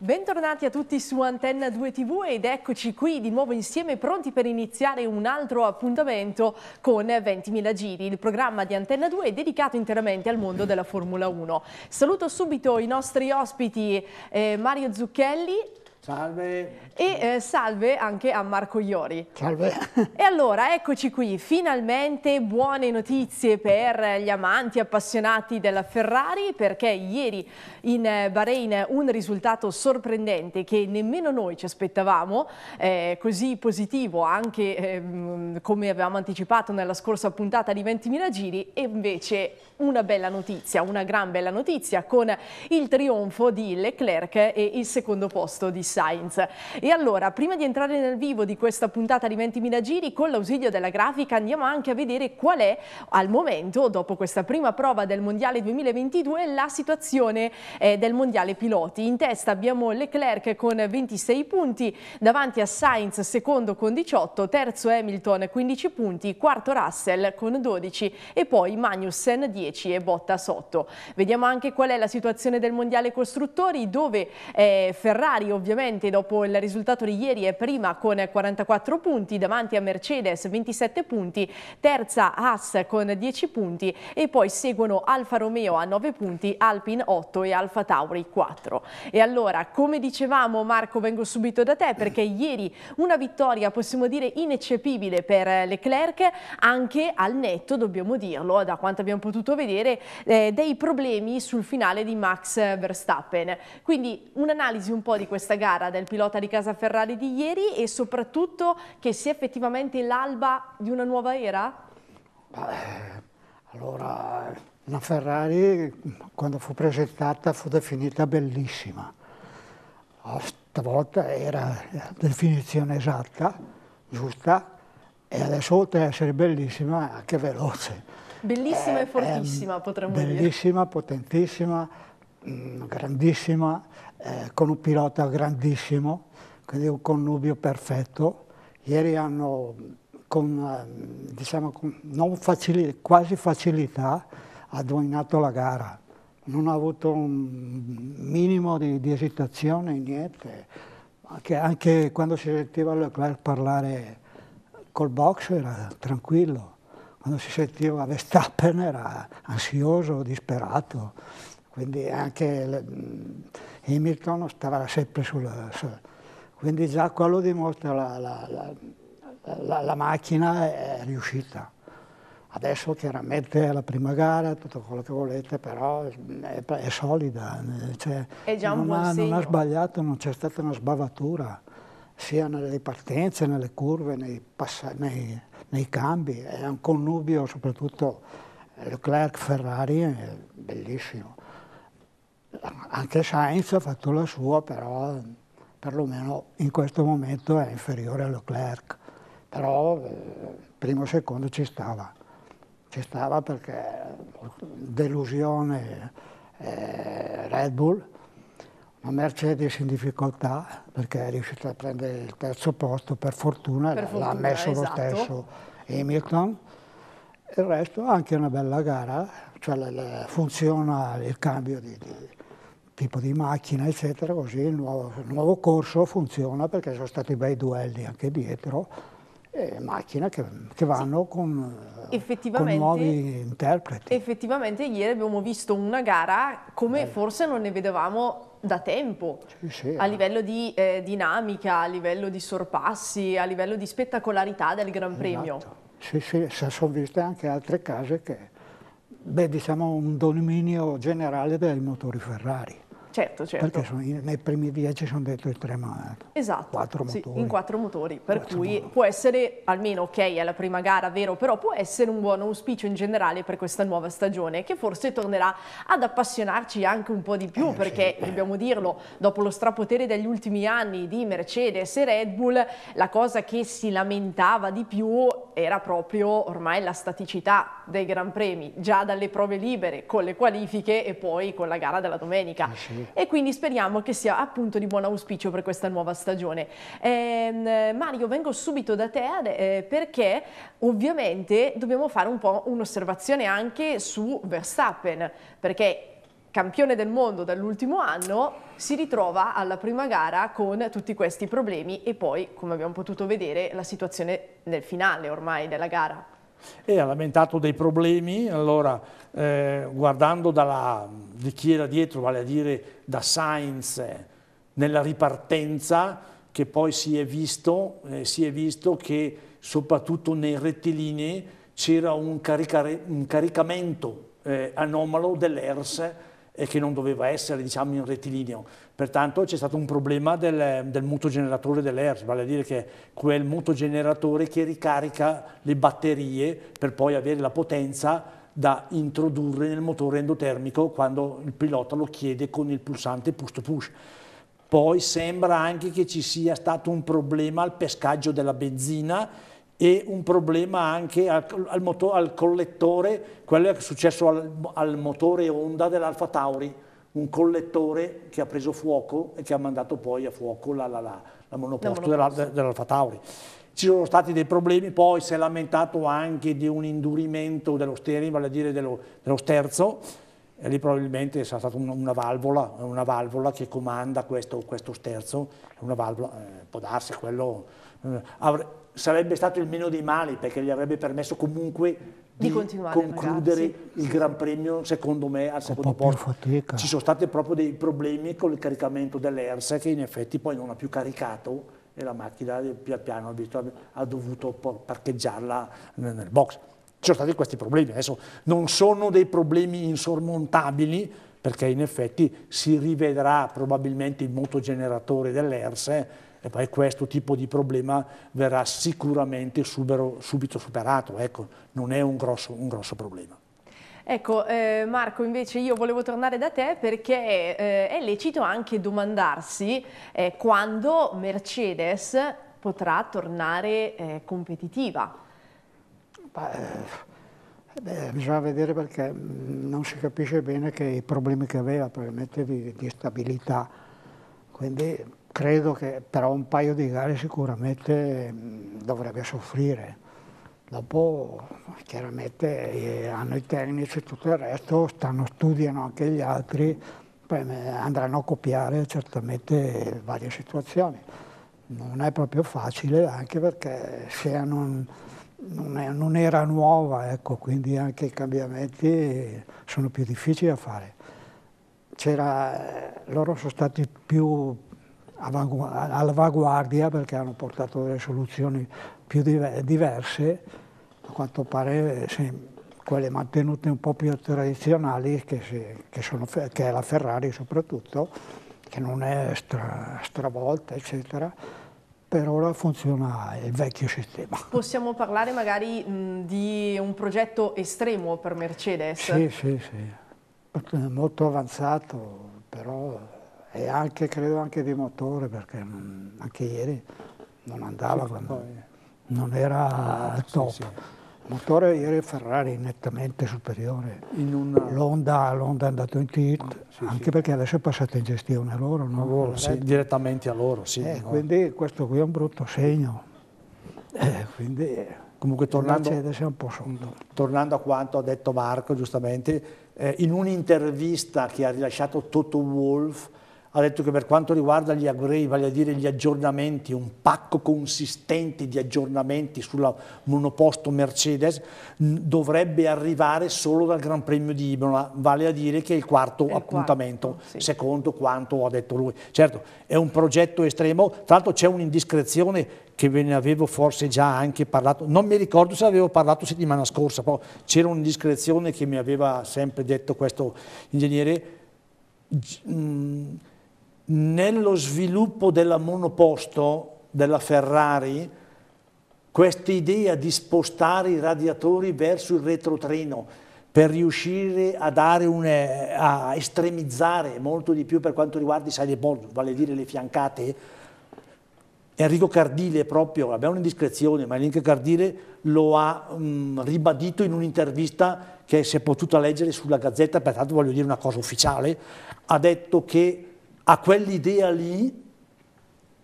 Bentornati a tutti su Antenna 2 TV ed eccoci qui di nuovo insieme pronti per iniziare un altro appuntamento con 20.000 giri, il programma di Antenna 2 è dedicato interamente al mondo della Formula 1. Saluto subito i nostri ospiti eh, Mario Zucchelli, Salve. E eh, salve anche a Marco Iori. Salve. E allora, eccoci qui, finalmente buone notizie per gli amanti appassionati della Ferrari, perché ieri in eh, Bahrain un risultato sorprendente che nemmeno noi ci aspettavamo, eh, così positivo anche eh, come avevamo anticipato nella scorsa puntata di 20.000 giri e invece una bella notizia, una gran bella notizia con il trionfo di Leclerc e il secondo posto di Sainz. E allora, prima di entrare nel vivo di questa puntata di 20.000 giri, con l'ausilio della grafica andiamo anche a vedere qual è al momento, dopo questa prima prova del Mondiale 2022, la situazione eh, del Mondiale Piloti. In testa abbiamo Leclerc con 26 punti, davanti a Sainz secondo con 18, terzo Hamilton 15 punti, quarto Russell con 12 e poi Magnussen 10 e Bottas 8. Vediamo anche qual è la situazione del Mondiale Costruttori dove eh, Ferrari ovviamente dopo il risultato di ieri è prima con 44 punti, davanti a Mercedes 27 punti, terza Haas con 10 punti e poi seguono Alfa Romeo a 9 punti, Alpine 8 e Alfa Tauri 4. E allora, come dicevamo Marco, vengo subito da te perché ieri una vittoria possiamo dire ineccepibile per eh, Leclerc, anche al netto, dobbiamo dirlo, da quanto abbiamo potuto vedere, eh, dei problemi sul finale di Max Verstappen. Quindi un'analisi un po' di questa gara del pilota di casa Ferrari di ieri e soprattutto che sia effettivamente l'alba di una nuova era? Beh, allora la Ferrari, quando fu presentata, fu definita bellissima. stavolta era la definizione esatta, giusta, e adesso oltre ad essere bellissima, anche veloce. Bellissima eh, e fortissima, potremmo dire. Bellissima, potentissima, mm, grandissima, eh, con un pilota grandissimo, quindi un connubio perfetto. Ieri hanno, con, eh, diciamo, con facilità, quasi facilità, ha dominato la gara, non ha avuto un minimo di, di esitazione, niente. Anche, anche, quando si sentiva Leclerc parlare col box era tranquillo, quando si sentiva Verstappen era ansioso, disperato, quindi anche le, mm, Hamilton stava sempre sul Quindi già quello dimostra la, la, la, la macchina è riuscita. Adesso chiaramente è la prima gara, tutto quello che volete, però mm, è, è solida. Cioè, è già un non, buon ha, segno. non ha sbagliato, non c'è stata una sbavatura, sia nelle partenze, nelle curve, nei, nei, nei cambi. È un connubio, soprattutto eh, Leclerc-Ferrari, è bellissimo. Anche Sainz ha fatto la sua, però perlomeno in questo momento è inferiore a Leclerc. Però eh, primo e secondo ci stava ci stava perché delusione eh, Red Bull, una Mercedes in difficoltà perché è riuscita a prendere il terzo posto, per fortuna, per fortuna l'ha messo esatto. lo stesso Hamilton. Il resto anche una bella gara, cioè le, le, funziona il cambio di, di, tipo di macchina, eccetera, così il nuovo, il nuovo corso funziona perché sono stati bei duelli anche dietro eh, macchina che, che vanno sì. con, con, nuovi interpreti. Effettivamente ieri abbiamo visto una gara come Bello. Eh. forse non ne vedevamo da tempo, sì, sì, a eh. livello di eh, dinamica, a livello di sorpassi, a livello di spettacolarità del Gran esatto. Premio. Sì, sì, si sono viste anche altre case che, beh, diciamo un dominio generale dei motori Ferrari. Certo, certo. Perché sono, nei primi viaggi ci sono detto il tremanato. Esatto. Quattro sì, motori. in quattro motori, per quattro cui motori. può essere, almeno ok, è la prima gara, vero, però può essere un buon auspicio in generale per questa nuova stagione, che forse tornerà ad appassionarci anche un po' di più, eh, perché, sì. dobbiamo dirlo, dopo lo strapotere degli ultimi anni di Mercedes e Red Bull, la cosa che si lamentava di più era proprio ormai la staticità dei Gran Premi, già dalle prove libere, con le qualifiche e poi con la gara della domenica. Eh sì e quindi speriamo che sia appunto di buon auspicio per questa nuova stagione. Eh, Mario, vengo subito da te eh, perché ovviamente dobbiamo fare un po' un'osservazione anche su Verstappen, perché campione del mondo dall'ultimo anno, si ritrova alla prima gara con tutti questi problemi e poi, come abbiamo potuto vedere, la situazione nel finale ormai della gara e ha lamentato dei problemi, allora eh, guardando dalla, di chi era dietro, vale a dire da Sainz, nella ripartenza che poi si è visto, eh, si è visto che soprattutto nei rettilinei c'era un, un, caricamento eh, anomalo dell'ERS e che non doveva essere diciamo, in rettilineo. Pertanto c'è stato un problema del, del mutogeneratore dell'ERS, vale a dire che quel mutogeneratore che ricarica le batterie per poi avere la potenza da introdurre nel motore endotermico quando il pilota lo chiede con il pulsante push to push. Poi sembra anche che ci sia stato un problema al pescaggio della benzina e un problema anche al, al, moto, al collettore, quello che è successo al, al motore Honda dell'Alfa Tauri, un collettore che ha preso fuoco e che ha mandato poi a fuoco la, la, la, la monoposto dell'Alfa Tauri. Ci sono stati dei problemi, poi si è lamentato anche di un indurimento dello steering, vale a dire dello, dello sterzo, e lì probabilmente sarà stata una, una, valvola, una valvola che comanda questo, questo sterzo, una valvola, eh, può darsi quello... Eh, sarebbe stato il meno dei mali perché gli avrebbe permesso comunque di, di concludere magari, sì. il Gran Premio secondo me al secondo posto. Ci sono stati proprio dei problemi con il caricamento dell'ERSA che in effetti poi non ha più caricato e la macchina eh, pian piano ha dovuto parcheggiarla nel box. Ci sono stati questi problemi, adesso non sono dei problemi insormontabili, perché in effetti si rivedrà probabilmente il motogeneratore dell'ERSE e poi questo tipo di problema verrà sicuramente subero, subito superato, ecco, non è un grosso, un grosso problema. Ecco eh, Marco invece io volevo tornare da te perché eh, è lecito anche domandarsi eh, quando Mercedes potrà tornare eh, competitiva. Beh, eh, Beh, bisogna vedere perché mm, non si capisce bene che i problemi che aveva, probabilmente di, di stabilità. Quindi credo che però un paio di gare sicuramente dovrebbe soffrire. Dopo chiaramente eh, hanno i tecnici e tutto il resto, stanno, studiano anche gli altri, andranno a copiare certamente varie situazioni. Non è proprio facile anche perché SEA non, non, è, non era nuova, ecco, quindi anche i cambiamenti sono più difficili da fare. Eh, loro sono stati più all'avanguardia perché hanno portato delle soluzioni più diverse, a quanto pare sì, quelle mantenute un po' più tradizionali, che, si, che, sono, che è la Ferrari soprattutto, che non è stra, stravolta, eccetera, per ora funziona il vecchio sistema. Possiamo parlare magari mh, di un progetto estremo per Mercedes? Sì, sì, sì, molto avanzato, però e anche, credo anche di motore perché anche ieri non andava, sì, quando, non era ah, top. Sì, sì. Il motore ieri Ferrari nettamente superiore. Una... L'Onda, è andato in tilt sì, anche sì. perché adesso è passata in gestione loro, no? loro sì, direttamente a loro. Sì, eh, no? Quindi questo qui è un brutto segno. Eh, quindi, Comunque tornando, tornando, a quanto ha detto Marco giustamente, eh, in un'intervista che ha rilasciato Toto Wolf ha detto che per quanto riguarda gli agrei, vale a dire gli aggiornamenti, un pacco consistente di aggiornamenti sulla monoposto Mercedes dovrebbe arrivare solo dal Gran Premio di Imola, vale a dire che è il quarto è il appuntamento, quarto, sì. secondo quanto ha detto lui. Certo, è un progetto estremo, tra l'altro c'è un'indiscrezione che ve ne avevo forse già anche parlato, non mi ricordo se avevo parlato settimana scorsa, però c'era un'indiscrezione che mi aveva sempre detto questo ingegnere. Mh, mm, nello sviluppo della monoposto della Ferrari, questa idea di spostare i radiatori verso il retrotreno per riuscire a, un, eh, a estremizzare molto di più per quanto riguarda i sideboard, vale a dire le fiancate, Enrico Cardile proprio, abbiamo un'indiscrezione, ma Enrico Cardile lo ha mh, mm, ribadito in un'intervista che si è potuta leggere sulla Gazzetta, pertanto voglio dire una cosa ufficiale, ha detto che a quell'idea lì,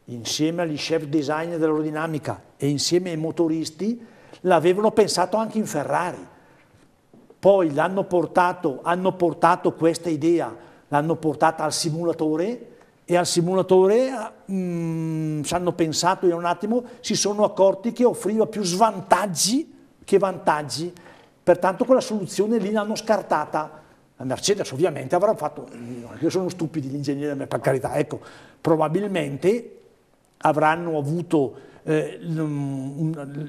insieme agli chef designer dell'aerodinamica e insieme ai motoristi, l'avevano pensato anche in Ferrari. Poi l'hanno portato, hanno portato questa idea, l'hanno portata al simulatore e al simulatore mm, ci hanno pensato in un attimo, si sono accorti che offriva più svantaggi che vantaggi. Pertanto quella soluzione lì l'hanno scartata la Mercedes ovviamente avrà fatto, non mm, sono stupidi gli ingegneri, per carità, ecco, probabilmente avranno avuto eh,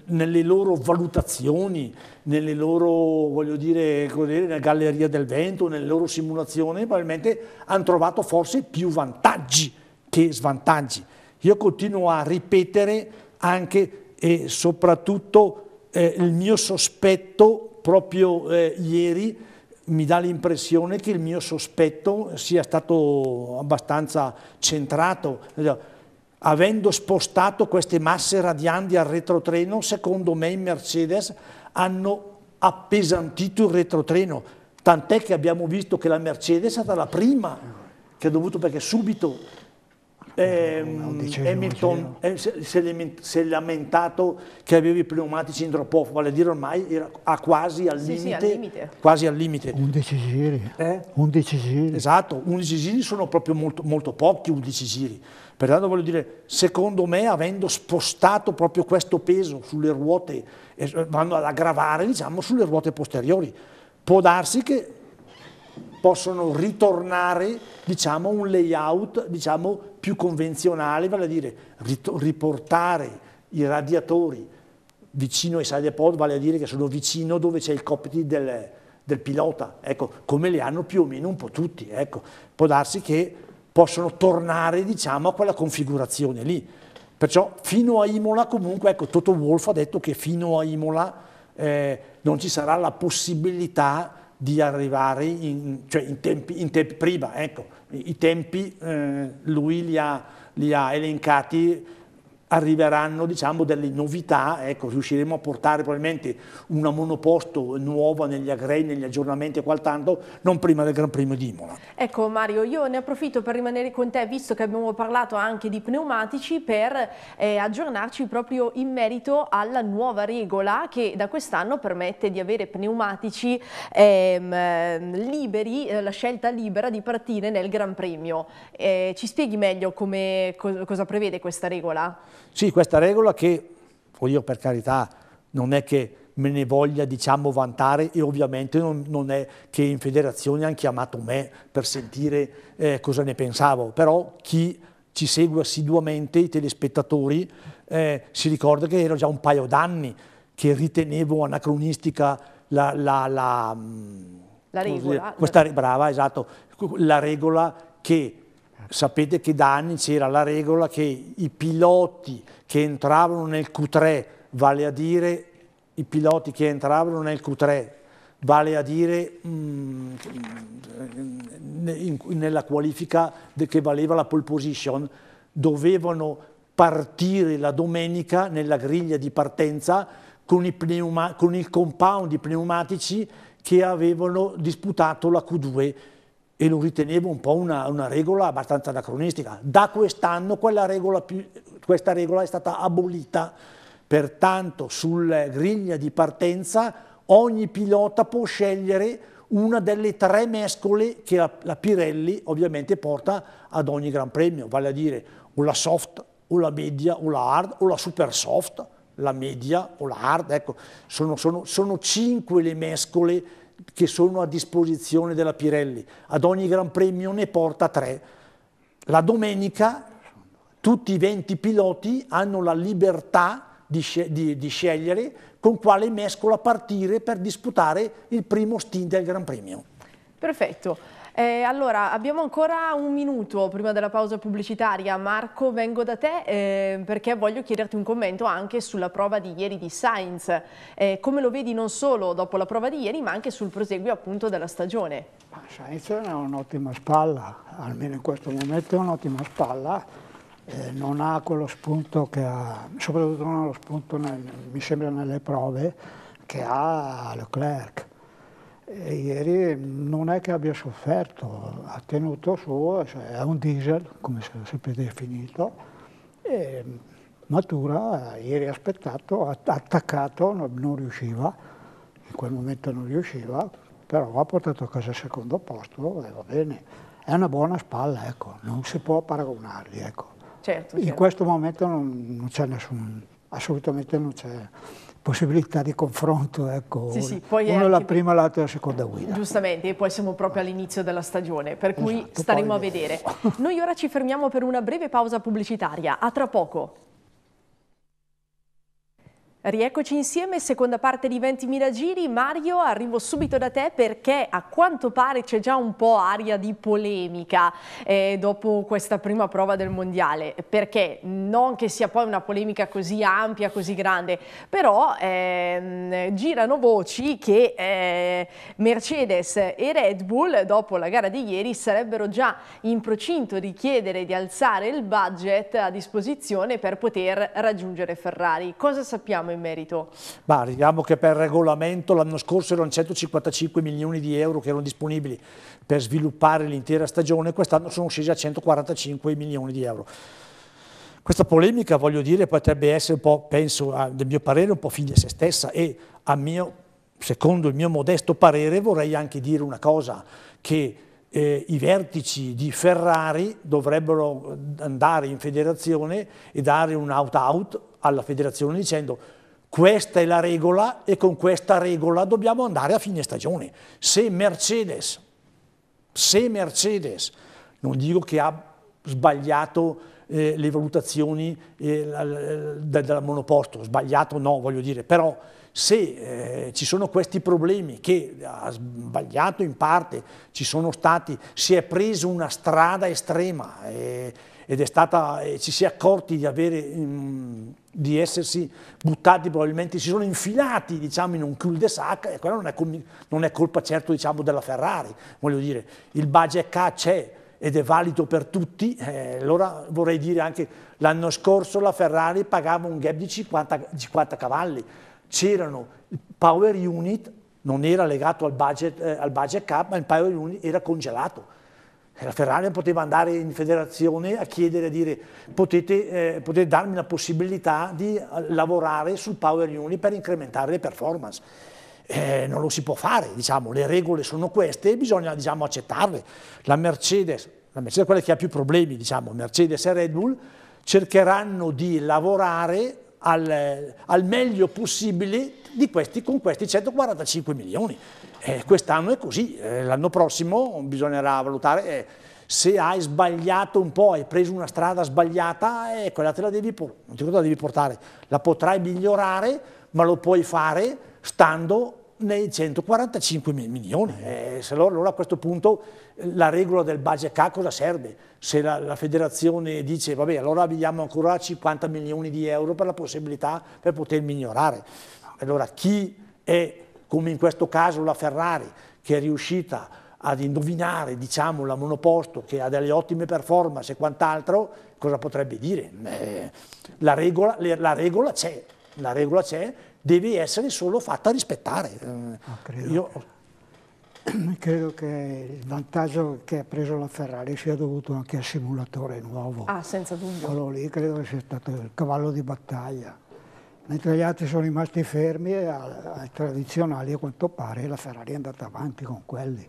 nelle loro valutazioni, nelle loro, voglio dire, nella galleria del vento, nelle loro simulazioni, probabilmente hanno trovato forse più vantaggi che svantaggi. Io continuo a ripetere anche e soprattutto eh, il mio sospetto proprio eh, ieri mi dà l'impressione che il mio sospetto sia stato abbastanza centrato. Cioè, avendo spostato queste masse radianti al retrotreno, secondo me i Mercedes hanno appesantito il retrotreno, tant'è che abbiamo visto che la Mercedes è stata la prima che ha dovuto, perché subito Ehm, eh, Hamilton eh, si è lamentato che aveva i pneumatici in drop off, vale dire ormai era a quasi al, sì, limite, sì, al limite, quasi al limite. 11 giri. Eh? 11 giri. Esatto, 11 giri sono proprio molto, molto pochi 11 giri. Pertanto voglio dire, secondo me avendo spostato proprio questo peso sulle ruote, eh, vanno ad aggravare diciamo, sulle ruote posteriori. Può darsi che possono ritornare diciamo, un layout diciamo, più convenzionale, vale a dire riportare i radiatori vicino ai side pod, vale a dire che sono vicino dove c'è il cockpit del, del, pilota, ecco, come li hanno più o meno un po' tutti, ecco. può darsi che possono tornare diciamo, a quella configurazione lì. Perciò fino a Imola comunque, ecco, Toto Wolff ha detto che fino a Imola eh, non ci sarà la possibilità di arrivare in, cioè in, tempi, in tempi, prima, ecco, i tempi eh, lui li ha, li ha elencati arriveranno diciamo, delle novità, ecco, riusciremo a portare probabilmente una monoposto nuova negli agrei, negli aggiornamenti e quant'altro, non prima del Gran Premio di Imola. Ecco Mario, io ne approfitto per rimanere con te, visto che abbiamo parlato anche di pneumatici, per eh, aggiornarci proprio in merito alla nuova regola che da quest'anno permette di avere pneumatici ehm, liberi, eh, la scelta libera di partire nel Gran Premio. Eh, ci spieghi meglio come, co cosa prevede questa regola? Sì, questa regola che, o io per carità, non è che me ne voglia diciamo vantare e ovviamente non, non è che in federazione hanno chiamato me per sentire eh, cosa ne pensavo, però chi ci segue assiduamente, i telespettatori, eh, si ricorda che era già un paio d'anni che ritenevo anacronistica la, la, la, mm, la regola, dire, questa, brava, esatto, la regola che Ecco. Sapete che da anni c'era la regola che i piloti che entravano nel Q3, vale a dire i piloti che entravano nel Q3, vale a dire mm, nella qualifica che valeva la pole position, dovevano partire la domenica nella griglia di partenza con, con il compound di pneumatici che avevano disputato la Q2 e lo ritenevo un po' una, una regola abbastanza anacronistica. Da quest'anno questa regola è stata abolita, pertanto sulla griglia di partenza ogni pilota può scegliere una delle tre mescole che la, la Pirelli ovviamente porta ad ogni Gran Premio, vale a dire o la soft o la media o la hard o la super soft, la media o la hard, ecco, sono, sono, sono cinque le mescole che sono a disposizione della Pirelli. Ad ogni Gran Premio ne porta tre. La domenica tutti i 20 piloti hanno la libertà di, di, di scegliere con quale mescola partire per disputare il primo stint del Gran Premio. Perfetto. Eh, allora, abbiamo ancora un minuto prima della pausa pubblicitaria. Marco, vengo da te eh, perché voglio chiederti un commento anche sulla prova di ieri di Sainz. Eh, come lo vedi non solo dopo la prova di ieri, ma anche sul proseguio appunto della stagione? Sainz è un'ottima spalla, almeno in questo momento è un'ottima spalla. Eh, non ha quello spunto che ha, soprattutto non ha lo spunto, nel, mi sembra, nelle prove che ha Leclerc e ieri non è che abbia sofferto, ha tenuto su, cioè è un diesel, come si è sempre definito, e Matura ieri ha aspettato, ha attaccato, non riusciva, in quel momento non riusciva, però ha portato a casa il secondo posto e va bene. È una buona spalla, ecco, non si può paragonarli. Ecco. Certo, certo. In questo momento non, non c'è nessun, assolutamente non c'è possibilità di confronto, ecco, sì, sì, uno la prima e l'altro la seconda guida. Giustamente, e poi siamo proprio all'inizio della stagione, per cui esatto, staremo a vedere. Noi ora ci fermiamo per una breve pausa pubblicitaria, a tra poco. Rieccoci insieme, seconda parte di 20.000 giri. Mario, arrivo subito da te perché a quanto pare c'è già un po' aria di polemica eh, dopo questa prima prova del Mondiale, perché non che sia poi una polemica così ampia, così grande, però eh, girano voci che eh, Mercedes e Red Bull dopo la gara di ieri sarebbero già in procinto di chiedere di alzare il budget a disposizione per poter raggiungere Ferrari. Cosa sappiamo? in merito? Ma diciamo che per regolamento l'anno scorso erano 155 milioni di euro che erano disponibili per sviluppare l'intera stagione, quest'anno sono scesi a 145 milioni di euro. Questa polemica, voglio dire, potrebbe essere un po', penso, a, mio parere, un po' figlia a se stessa e a mio, secondo il mio modesto parere vorrei anche dire una cosa, che eh, i vertici di Ferrari dovrebbero andare in federazione e dare un out-out alla federazione dicendo questa è la regola e con questa regola dobbiamo andare a fine stagione. Se Mercedes, se Mercedes, non dico che ha sbagliato eh, le valutazioni eh, del, del monoposto, sbagliato no, voglio dire, però se eh, ci sono questi problemi che ha sbagliato in parte, ci sono stati, si è preso una strada estrema. Eh, ed è stata, eh, ci si è accorti di, avere, mh, mm, di, essersi buttati probabilmente, si sono infilati diciamo, in un cul-de-sac e quella non è, non è colpa certo diciamo, della Ferrari, voglio dire, il budget K c'è ed è valido per tutti, eh, allora vorrei dire anche l'anno scorso la Ferrari pagava un gap di 50, 50 cavalli, c'erano il power unit, non era legato al budget, eh, al budget cap, ma il power unit era congelato, la Ferrari poteva andare in federazione a chiedere, a dire potete, eh, potete darmi la possibilità di eh, lavorare sul Power Unit per incrementare le performance. Eh, non lo si può fare, diciamo, le regole sono queste e bisogna diciamo, accettarle. La Mercedes, la Mercedes è quella che ha più problemi, diciamo, Mercedes e Red Bull, cercheranno di lavorare al, al meglio possibile di questi, con questi 145 milioni. Eh, Quest'anno è così, eh, l'anno prossimo bisognerà valutare eh, se hai sbagliato un po', hai preso una strada sbagliata, eh, quella te la devi, non te la devi portare, la potrai migliorare, ma lo puoi fare stando nei 145 milioni. Eh, se allora, allora, a questo punto eh, la regola del budget K cosa serve? Se la, la, federazione dice vabbè allora abbiamo ancora 50 milioni di euro per la possibilità per poter migliorare. Allora chi è, come in questo caso la Ferrari, che è riuscita ad indovinare diciamo, la monoposto che ha delle ottime performance e quant'altro, cosa potrebbe dire? Eh, la regola, la regola c'è, la regola c'è, deve essere solo fatta rispettare. No, eh, ah, credo, Io... credo, che il vantaggio che ha preso la Ferrari sia dovuto anche al simulatore nuovo. Ah, senza dubbio. Quello lì credo che sia stato il cavallo di battaglia mentre gli altri sono rimasti fermi eh, ai tradizionali a quanto pare la Ferrari è andata avanti con quelli.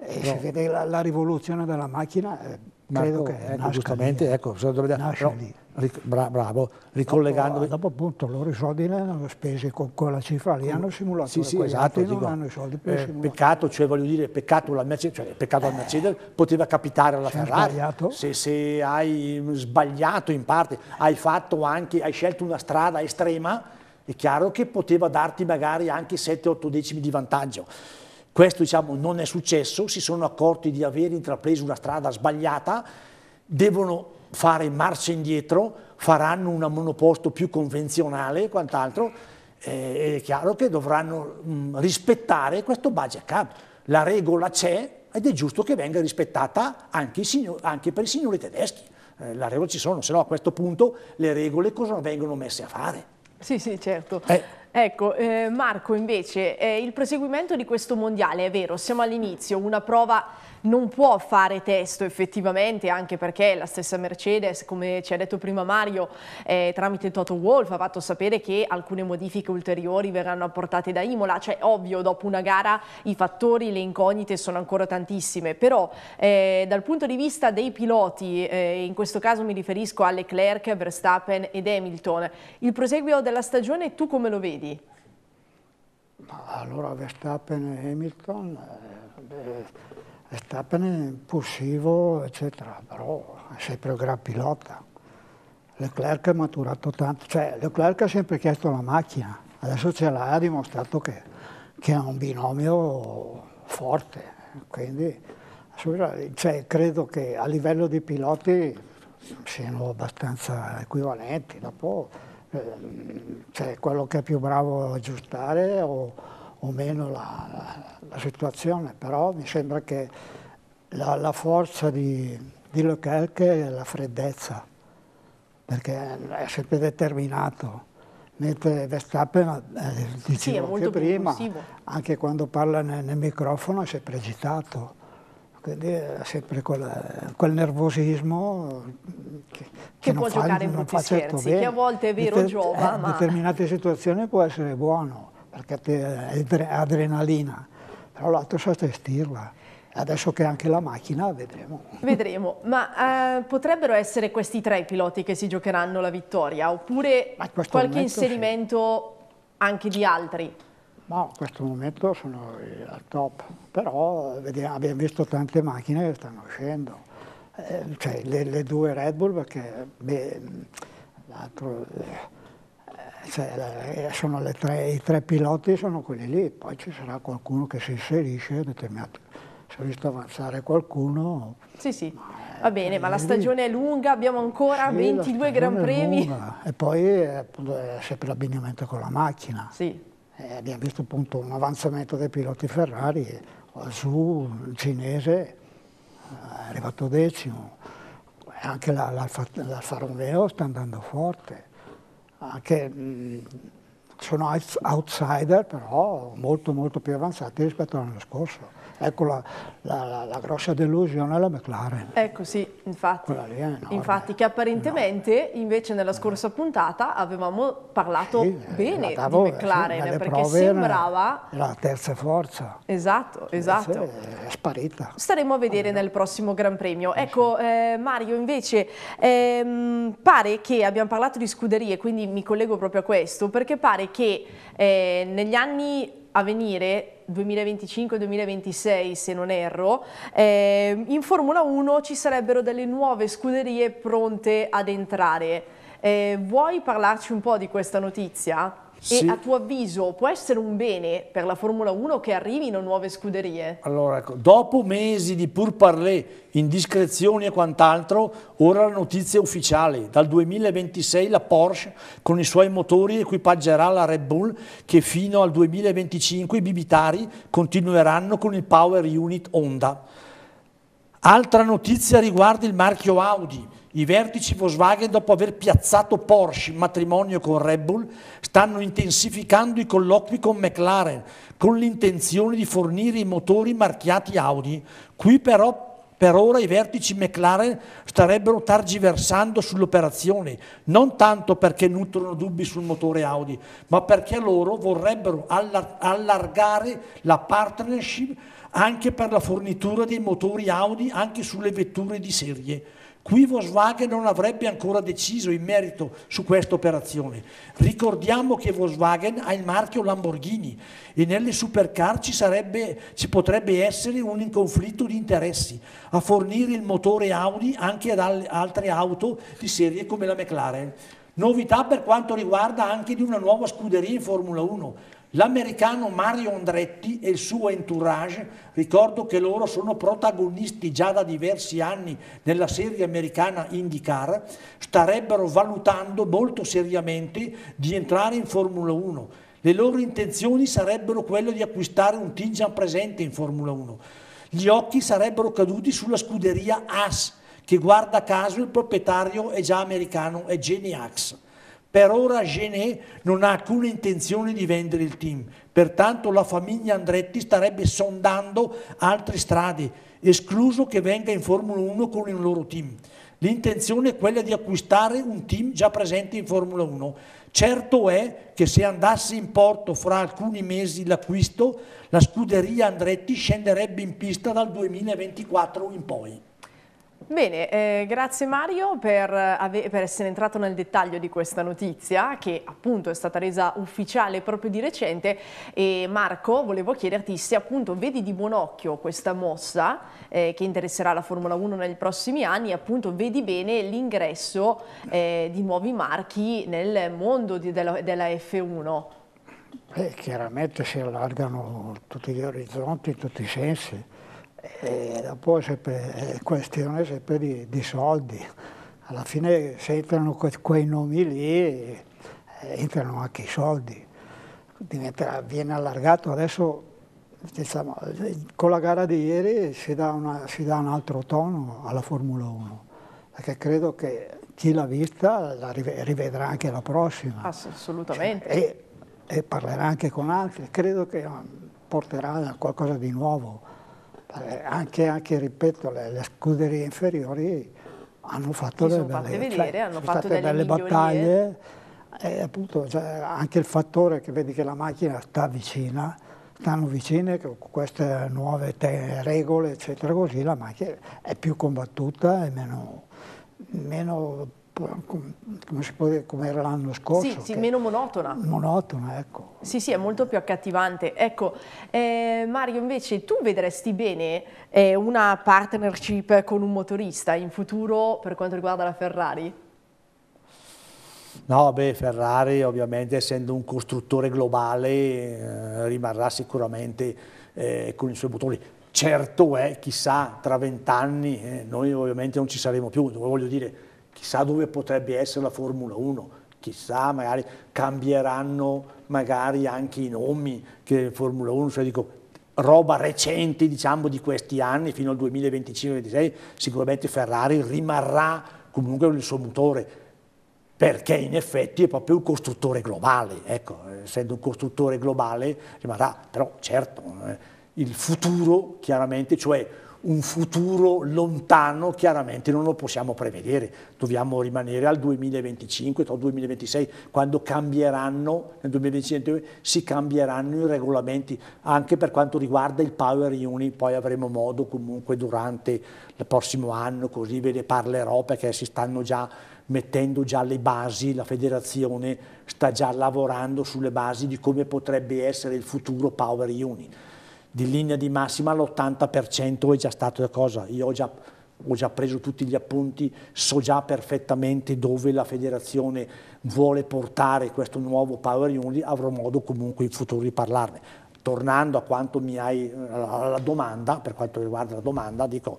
E no. si vede la, la rivoluzione della macchina. Eh, ma credo che ecco, giustamente, lì. ecco, però, ric bra bravo, ricollegandovi. Dopo, dopo, appunto loro i soldi li hanno spesi con quella cifra lì, hanno simulato sì, sì, esatto, dico, non hanno i soldi per eh, Peccato, cioè voglio dire, peccato, la Mercedes, cioè, peccato eh, alla Mercedes, poteva capitare alla Ferrari, se, se hai sbagliato in parte, hai fatto anche, hai scelto una strada estrema, è chiaro che poteva darti magari anche 7-8 decimi di vantaggio. Questo diciamo, non è successo, si sono accorti di aver intrapreso una strada sbagliata, devono fare marcia indietro, faranno una monoposto più convenzionale e quant'altro, eh, è chiaro che dovranno mh, mm, rispettare questo budget cap. La regola c'è ed è giusto che venga rispettata anche, signor, anche per i signori tedeschi. Eh, la regola ci sono, se no a questo punto le regole cosa vengono messe a fare? Sì, sì, certo. Eh, Ecco, eh, Marco invece, eh, il proseguimento di questo mondiale è vero, siamo all'inizio, una prova non può fare testo effettivamente, anche perché la stessa Mercedes, come ci ha detto prima Mario, eh, tramite Toto Wolf ha fatto sapere che alcune modifiche ulteriori verranno apportate da Imola, cioè ovvio dopo una gara i fattori, le incognite sono ancora tantissime, però eh, dal punto di vista dei piloti, eh, in questo caso mi riferisco a Leclerc, Verstappen ed Hamilton, il proseguio della stagione tu come lo vedi? Allora Verstappen e Hamilton... Beh Verstappen è impulsivo, eccetera, però è sempre un gran pilota. Leclerc ha maturato tanto, cioè Leclerc ha sempre chiesto la macchina, adesso ce l'ha ha dimostrato che, che ha un binomio forte, quindi cioè, credo che a livello di piloti siano abbastanza equivalenti, dopo eh, cioè, quello che è più bravo a aggiustare o o meno la, la, la situazione, però mi sembra che la, la forza di, di Leclerc è la freddezza, perché è sempre determinato mentre Verstappen eh, dicevo sì, prima, impulsivo. anche quando parla nel, nel, microfono è sempre agitato, quindi è sempre quel, quel nervosismo che, che, che può fa, giocare in molti certo scherzi, che a volte è vero Deter- giova, eh, ma... in determinate situazioni può essere buono, perché è adrenalina, però l'altro sa certo gestirla. Adesso che anche la macchina, vedremo. Vedremo, ma eh, potrebbero essere questi tre i piloti che si giocheranno la vittoria, oppure qualche inserimento sì. anche di altri? No, in questo momento sono eh, al top, però eh, vediamo, abbiamo visto tante macchine che stanno uscendo, eh, cioè le, le, due Red Bull perché l'altro... Eh, cioè, eh, tre, i tre piloti sono quelli lì, poi ci sarà qualcuno che si inserisce determinato. Se ho visto avanzare qualcuno. Sì, sì, eh, va bene, ma la stagione è lunga, abbiamo ancora sì, 22 Gran Premi. E poi eh, è sempre l'abbinamento con la macchina. Sì. Eh, abbiamo visto appunto un avanzamento dei piloti Ferrari, su il cinese è arrivato decimo, anche l'Alfa Romeo sta andando forte che sono outsider però molto molto più avanzati rispetto all'anno scorso. Ecco la, la, la, grossa delusione alla McLaren. Ecco sì, infatti. Infatti che apparentemente invece nella scorsa puntata avevamo parlato sì, eh, bene tavola, di McLaren sì, perché sembrava... La terza forza. Esatto, esatto. È sparita. Staremo a vedere allora. nel prossimo Gran Premio. Ecco eh, Mario invece ehm, pare che abbiamo parlato di scuderie quindi mi collego proprio a questo perché pare che eh, negli anni a venire 2025-2026 se non erro, eh, in Formula 1 ci sarebbero delle nuove scuderie pronte ad entrare. Eh, vuoi parlarci un po' di questa notizia? Sì. E a tuo avviso può essere un bene per la Formula 1 che arrivino nuove scuderie? Allora, ecco, dopo mesi di pur parler, indiscrezioni e quant'altro, ora la notizia è ufficiale. Dal 2026 la Porsche con i suoi motori equipaggerà la Red Bull che fino al 2025 i bibitari continueranno con il Power Unit Honda. Altra notizia riguarda il marchio Audi i vertici Volkswagen, dopo aver piazzato Porsche in matrimonio con Red Bull, stanno intensificando i colloqui con McLaren, con l'intenzione di fornire i motori marchiati Audi. Qui però per ora i vertici McLaren starebbero targiversando sull'operazione, non tanto perché nutrono dubbi sul motore Audi, ma perché loro vorrebbero allargare la partnership anche per la fornitura dei motori Audi anche sulle vetture di serie. Qui Volkswagen non avrebbe ancora deciso in merito su questa operazione. Ricordiamo che Volkswagen ha il marchio Lamborghini e nelle supercar ci, sarebbe, ci potrebbe essere un conflitto di interessi a fornire il motore Audi anche ad altre auto di serie come la McLaren. Novità per quanto riguarda anche di una nuova scuderia in Formula 1. L'americano Mario Andretti e il suo entourage, ricordo che loro sono protagonisti già da diversi anni nella serie americana IndyCar, starebbero valutando molto seriamente di entrare in Formula 1. Le loro intenzioni sarebbero quelle di acquistare un team già presente in Formula 1. Gli occhi sarebbero caduti sulla scuderia Haas, che guarda caso il proprietario è già americano, è Jenny Haas. Per ora Gené non ha alcuna intenzione di vendere il team, pertanto la famiglia Andretti starebbe sondando altre strade, escluso che venga in Formula 1 con il loro team. L'intenzione è quella di acquistare un team già presente in Formula 1. Certo è che se andasse in porto fra alcuni mesi l'acquisto, la scuderia Andretti scenderebbe in pista dal 2024 in poi. Bene, eh, grazie Mario per, eh, per, essere entrato nel dettaglio di questa notizia che appunto è stata resa ufficiale proprio di recente e Marco volevo chiederti se appunto vedi di buon occhio questa mossa eh, che interesserà la Formula 1 nei prossimi anni appunto vedi bene l'ingresso eh, di nuovi marchi nel mondo di, della, della F1. Beh, chiaramente si allargano tutti gli orizzonti, in tutti i sensi e dopo è sempre questione sempre di, di, soldi. Alla fine se entrano que, quei nomi lì, eh, entrano anche i soldi. Diventa, viene allargato adesso, diciamo, con la gara di ieri si dà, una, si dà un altro tono alla Formula 1, perché credo che chi l'ha vista la rivedrà anche la prossima. Assolutamente. Cioè, e, e parlerà anche con altri, credo che mm, porterà qualcosa di nuovo eh, anche, anche, ripeto, le, le, scuderie inferiori hanno fatto delle belle, vedere, cioè, hanno fatto delle belle battaglie e eh, appunto cioè, anche il fattore che vedi che la macchina sta vicina, stanno vicine con queste nuove regole eccetera così la macchina è più combattuta e meno, meno come, come era l'anno scorso. Sì, sì meno monotona. Monotona, ecco. Sì, sì, è molto più accattivante. Ecco, eh, Mario, invece tu vedresti bene eh, una partnership con un motorista in futuro per quanto riguarda la Ferrari? No, beh, Ferrari ovviamente essendo un costruttore globale eh, rimarrà sicuramente eh, con i suoi motori. Certo è, chissà, tra vent'anni eh, noi ovviamente non ci saremo più, voglio dire, chissà dove potrebbe essere la Formula 1, chissà, magari cambieranno magari anche i nomi che Formula 1, cioè dico roba recente diciamo di questi anni fino al 2025-2026, sicuramente Ferrari rimarrà comunque il suo motore perché in effetti è proprio un costruttore globale, ecco, essendo un costruttore globale rimarrà, però certo, eh, il futuro chiaramente, cioè un futuro lontano chiaramente non lo possiamo prevedere, dobbiamo rimanere al 2025 o 2026 quando cambieranno, nel 2025 si cambieranno i regolamenti anche per quanto riguarda il Power Uni, poi avremo modo comunque durante il prossimo anno così ve ne parlerò perché si stanno già mettendo già le basi, la federazione sta già lavorando sulle basi di come potrebbe essere il futuro Power Uni di linea di massima l'80% è già stato cosa, io ho già, ho già preso tutti gli appunti, so già perfettamente dove la federazione vuole portare questo nuovo Power Unit, avrò modo comunque in futuro di parlarne. Tornando a quanto mi hai, alla domanda, per quanto riguarda la domanda, dico,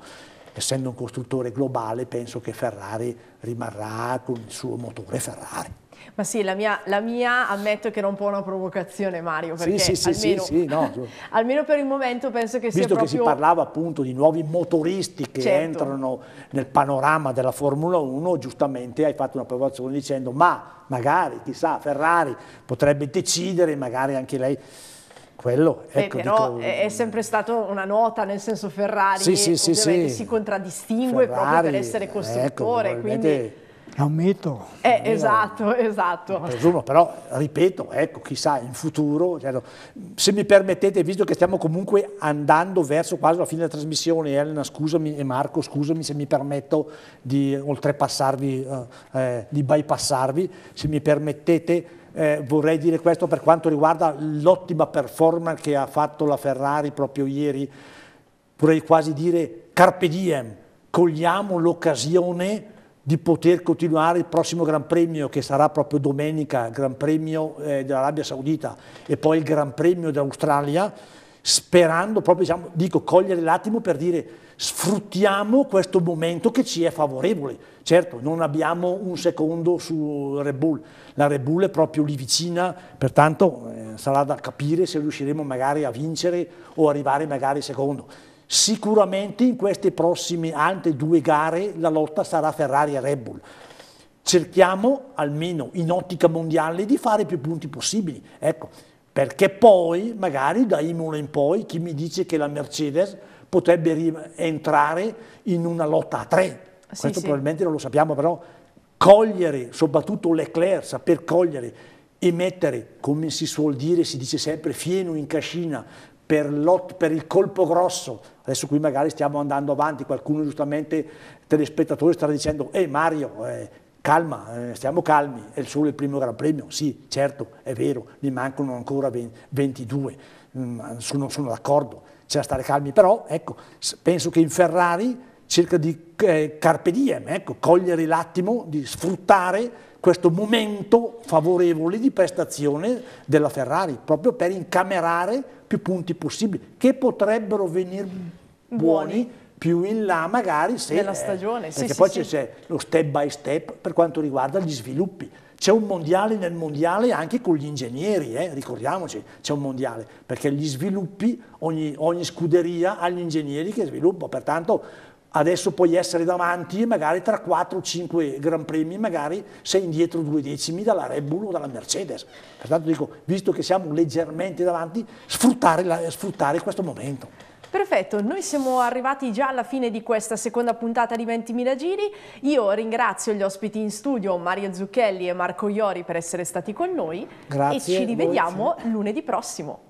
essendo un costruttore globale penso che Ferrari rimarrà con il suo motore Ferrari. Ma sì, la mia, la mia, ammetto che era un po' una provocazione Mario, perché sì, sì, almeno, sì, no. almeno, per il momento penso che Visto sia proprio... Visto che si parlava appunto di nuovi motoristi che certo. entrano nel panorama della Formula 1, giustamente hai fatto una provocazione dicendo ma magari, chissà, Ferrari potrebbe decidere, magari anche lei quello ecco, eh, però dico... è sempre stata una nota nel senso Ferrari sì, sì, sì, si contraddistingue Ferrari, proprio per essere ecco, costruttore ecco, quindi è un mito. Eh, esatto, esatto. Presumo, però, ripeto, ecco, chissà, in futuro, cioè, se mi permettete, visto che stiamo comunque andando verso quasi la fine della trasmissione, Elena, scusami, e Marco, scusami se mi permetto di oltrepassarvi, eh, eh, di bypassarvi, se mi permettete... Eh, vorrei dire questo per quanto riguarda l'ottima performance che ha fatto la Ferrari proprio ieri, vorrei quasi dire carpe diem, cogliamo l'occasione di poter continuare il prossimo Gran Premio che sarà proprio domenica, Gran Premio eh, dell'Arabia Saudita e poi il Gran Premio dell'Australia, sperando proprio, diciamo, dico, cogliere l'attimo per dire sfruttiamo questo momento che ci è favorevole. Certo, non abbiamo un secondo su Red Bull, la Red Bull è proprio lì vicina, pertanto eh, sarà da capire se riusciremo magari a vincere o arrivare magari secondo Sicuramente in queste prossime altre due gare la lotta sarà Ferrari e Red Bull. Cerchiamo, almeno in ottica mondiale, di fare più punti possibili. Ecco, perché poi, magari da Imola in poi, chi mi dice che la Mercedes potrebbe entrare in una lotta a tre. Sì, Questo sì. probabilmente non lo sappiamo, però cogliere, soprattutto Leclerc, saper cogliere e mettere, come si suol dire, si dice sempre, fieno in cascina per, per il colpo grosso Adesso qui magari stiamo andando avanti, qualcuno giustamente, telespettatore, starà dicendo, ehi Mario, eh, calma, eh, stiamo calmi, è solo il primo Gran Premio, sì, certo, è vero, mi mancano ancora 22, mm, sono, sono d'accordo, c'è da stare calmi, però ecco, penso che in Ferrari cerca di eh, carpe diem, ecco, cogliere l'attimo, di sfruttare questo momento favorevole di prestazione della Ferrari, proprio per incamerare più punti possibili, che potrebbero venire buoni, più in là magari se... Nella eh, stagione, eh, sì, Perché sì, poi sì. c'è lo step by step per quanto riguarda gli sviluppi. C'è un mondiale nel mondiale anche con gli ingegneri, eh, ricordiamoci, c'è un mondiale, perché gli sviluppi, ogni, ogni scuderia ha gli ingegneri che sviluppa, pertanto adesso puoi essere davanti e magari tra 4-5 Gran Premi magari sei indietro due decimi dalla Red Bull o dalla Mercedes. Pertanto dico, visto che siamo leggermente davanti, sfruttare, la, sfruttare questo momento. Perfetto, noi siamo arrivati già alla fine di questa seconda puntata di 20.000 giri. Io ringrazio gli ospiti in studio, Mario Zucchelli e Marco Iori, per essere stati con noi. Grazie. E ci rivediamo lunedì prossimo.